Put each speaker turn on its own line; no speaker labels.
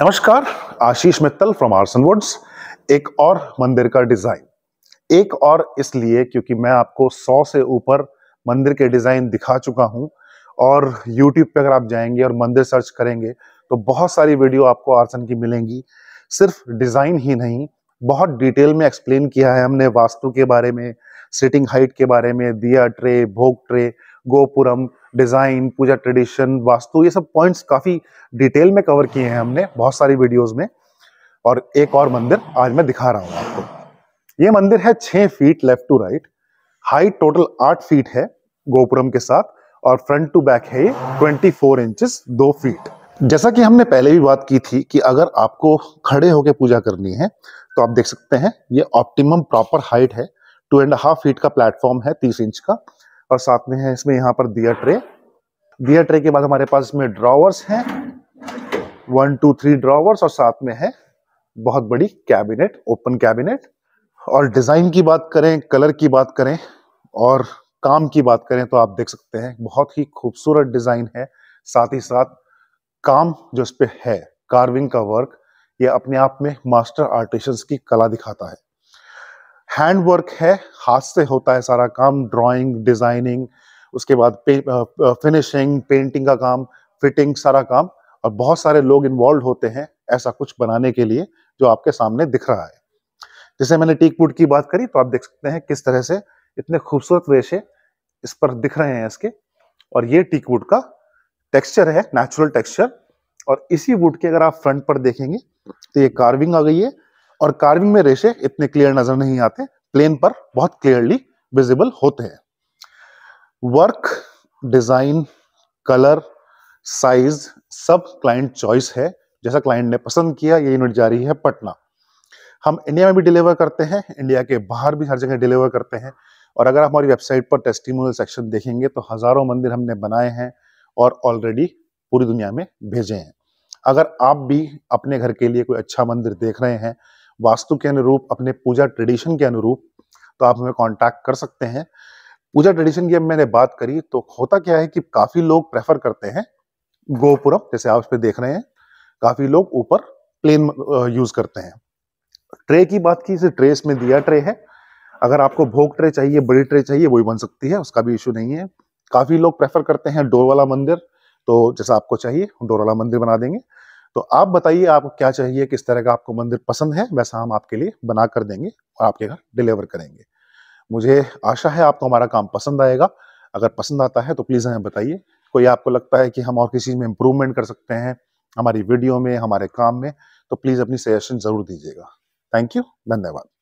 नमस्कार Ashish Mittal from Arson Woods एक और मंदिर का डिज़ाइन एक और इसलिए क्योंकि मैं आपको सौ से ऊपर मंदिर के डिज़ाइन दिखा चुका हूं और YouTube पे अगर आप जाएंगे और मंदिर सर्च करेंगे तो बहुत सारी वीडियो आपको आर्सन की मिलेंगी सिर्फ डिज़ाइन ही नहीं बहुत डिटेल में एक्सप्लेन किया है हमने वास्तु के बारे में सिटिंग हाइट के बारे में दिया ट्रे भोग tray gopuram design puja tradition vastu ये सब पॉइंट्स काफ़ी डिटेल में कवर किए हैं हमने बहुत सारी वीडियोस में और एक और मंदिर आज मैं दिखा रहा हूँ आपको ये मंदिर है छह feet left to right height total आठ फीट है गोपुरम के साथ और फ्रंट टू बैक है ये ट्वेंटी फोर इंच दो फीट जैसा कि हमने पहले भी बात की थी कि अगर आपको खड़े होकर पूजा करनी है तो आप देख सकते हैं ये ऑप्टिमम प्रॉपर हाइट है टू एंड हाफ फीट का प्लेटफॉर्म है तीस इंच का और साथ में है इसमें यहाँ पर दिया ट्रे बियर ट्रे के बाद हमारे पास इसमें ड्रॉवर्स हैं वन टू थ्री ड्रॉवर्स और साथ में है बहुत बड़ी कैबिनेट ओपन कैबिनेट और डिजाइन की बात करें कलर की बात करें और काम की बात करें तो आप देख सकते हैं बहुत ही खूबसूरत डिजाइन है साथ ही साथ काम जो इस पे है कार्विंग का वर्क ये अपने आप में मास्टर आर्टिशंस की कला दिखाता है हैंड वर्क है हाथ से होता है सारा काम ड्राइंग डिजाइनिंग उसके बाद पे, फिनिशिंग पेंटिंग का काम फिटिंग सारा काम और बहुत सारे लोग इन्वॉल्व होते हैं ऐसा कुछ बनाने के लिए जो आपके सामने दिख रहा है जैसे मैंने टीक वुड की बात करी तो आप देख सकते हैं किस तरह से इतने खूबसूरत रेशे इस पर दिख रहे हैं इसके और ये टीक वुड का टेक्सचर है नेचुरल टेक्सचर और इसी वुड के अगर आप फ्रंट पर देखेंगे तो ये कार्विंग आ गई है और कार्विंग में रेशे इतने क्लियर नजर नहीं आते प्लेन पर बहुत क्लियरली विजिबल होते हैं वर्क डिज़ाइन कलर साइज सब क्लाइंट चॉइस है जैसा क्लाइंट ने पसंद किया ये यूनिट जा रही है पटना हम इंडिया में भी डिलीवर करते हैं इंडिया के बाहर भी हर जगह डिलीवर करते हैं और अगर आप हमारी वेबसाइट पर टेस्टिमोनियल सेक्शन देखेंगे तो हज़ारों मंदिर हमने बनाए हैं और ऑलरेडी पूरी दुनिया में भेजे हैं अगर आप भी अपने घर के लिए कोई अच्छा मंदिर देख रहे हैं वास्तु के अनुरूप अपने पूजा ट्रेडिशन के अनुरूप तो आप हमें कॉन्टैक्ट कर सकते हैं पूजा ट्रेडिशन की अब मैंने बात करी तो होता क्या है कि काफी लोग प्रेफर करते हैं गोपुरम जैसे आप इस पर देख रहे हैं काफी लोग ऊपर प्लेन यूज करते हैं ट्रे की बात की इसे ट्रेस में दिया ट्रे है अगर आपको भोग ट्रे चाहिए बड़ी ट्रे चाहिए वही बन सकती है उसका भी इशू नहीं है काफी लोग प्रेफर करते हैं डोर वाला मंदिर तो जैसा आपको चाहिए डोर वाला मंदिर बना देंगे तो आप बताइए आपको क्या चाहिए किस तरह का आपको मंदिर पसंद है वैसा हम आपके लिए बना कर देंगे और आपके घर डिलीवर करेंगे मुझे आशा है आपको हमारा काम पसंद आएगा अगर पसंद आता है तो प्लीज़ हमें बताइए कोई आपको लगता है कि हम और किसी चीज़ में इम्प्रूवमेंट कर सकते हैं हमारी वीडियो में हमारे काम में तो प्लीज़ अपनी सजेशन ज़रूर दीजिएगा थैंक यू धन्यवाद